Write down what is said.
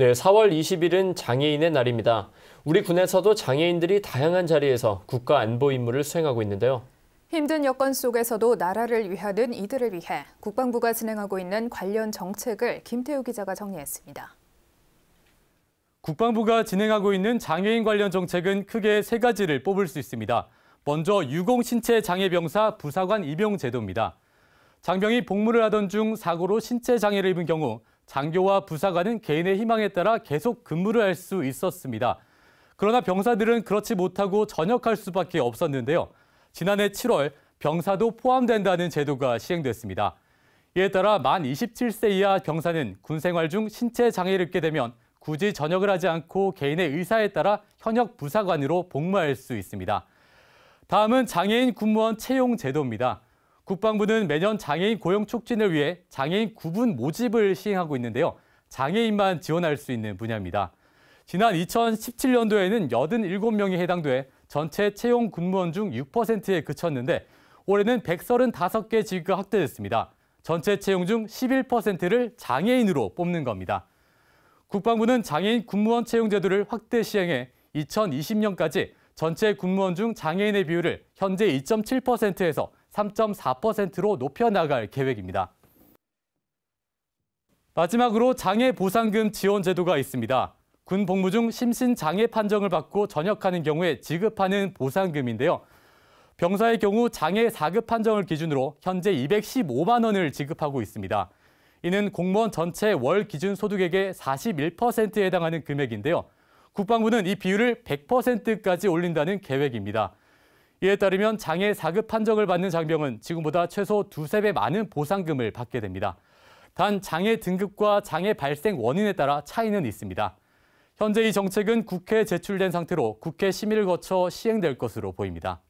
네, 4월 20일은 장애인의 날입니다. 우리 군에서도 장애인들이 다양한 자리에서 국가 안보 임무를 수행하고 있는데요. 힘든 여건 속에서도 나라를 위하는 이들을 위해 국방부가 진행하고 있는 관련 정책을 김태우 기자가 정리했습니다. 국방부가 진행하고 있는 장애인 관련 정책은 크게 세 가지를 뽑을 수 있습니다. 먼저 유공신체 장애병사 부사관 입용 제도입니다. 장병이 복무를 하던 중 사고로 신체 장애를 입은 경우 장교와 부사관은 개인의 희망에 따라 계속 근무를 할 수 있었습니다. 그러나 병사들은 그렇지 못하고 전역할 수밖에 없었는데요. 지난해 7월 병사도 포함된다는 제도가 시행됐습니다. 이에 따라 만 27세 이하 병사는 군생활 중 신체 장애를 입게 되면 굳이 전역을 하지 않고 개인의 의사에 따라 현역 부사관으로 복무할 수 있습니다. 다음은 장애인 군무원 채용 제도입니다. 국방부는 매년 장애인 고용 촉진을 위해 장애인 구분 모집을 시행하고 있는데요. 장애인만 지원할 수 있는 분야입니다. 지난 2017년도에는 87명이 해당돼 전체 채용 군무원 중 6%에 그쳤는데 올해는 135개 직위가 확대됐습니다. 전체 채용 중 11%를 장애인으로 뽑는 겁니다. 국방부는 장애인 군무원 채용 제도를 확대 시행해 2020년까지 전체 군무원 중 장애인의 비율을 현재 2.7%에서 3.4%로 높여나갈 계획입니다. 마지막으로 장애 보상금 지원 제도가 있습니다. 군 복무 중 심신 장애 판정을 받고 전역하는 경우에 지급하는 보상금인데요. 병사의 경우 장애 4급 판정을 기준으로 현재 215만 원을 지급하고 있습니다. 이는 공무원 전체 월 기준 소득액의 41%에 해당하는 금액인데요. 국방부는 이 비율을 100%까지 올린다는 계획입니다. 이에 따르면 장애 4급 판정을 받는 장병은 지금보다 최소 두세 배 많은 보상금을 받게 됩니다. 단 장애 등급과 장애 발생 원인에 따라 차이는 있습니다. 현재 이 정책은 국회에 제출된 상태로 국회 심의를 거쳐 시행될 것으로 보입니다.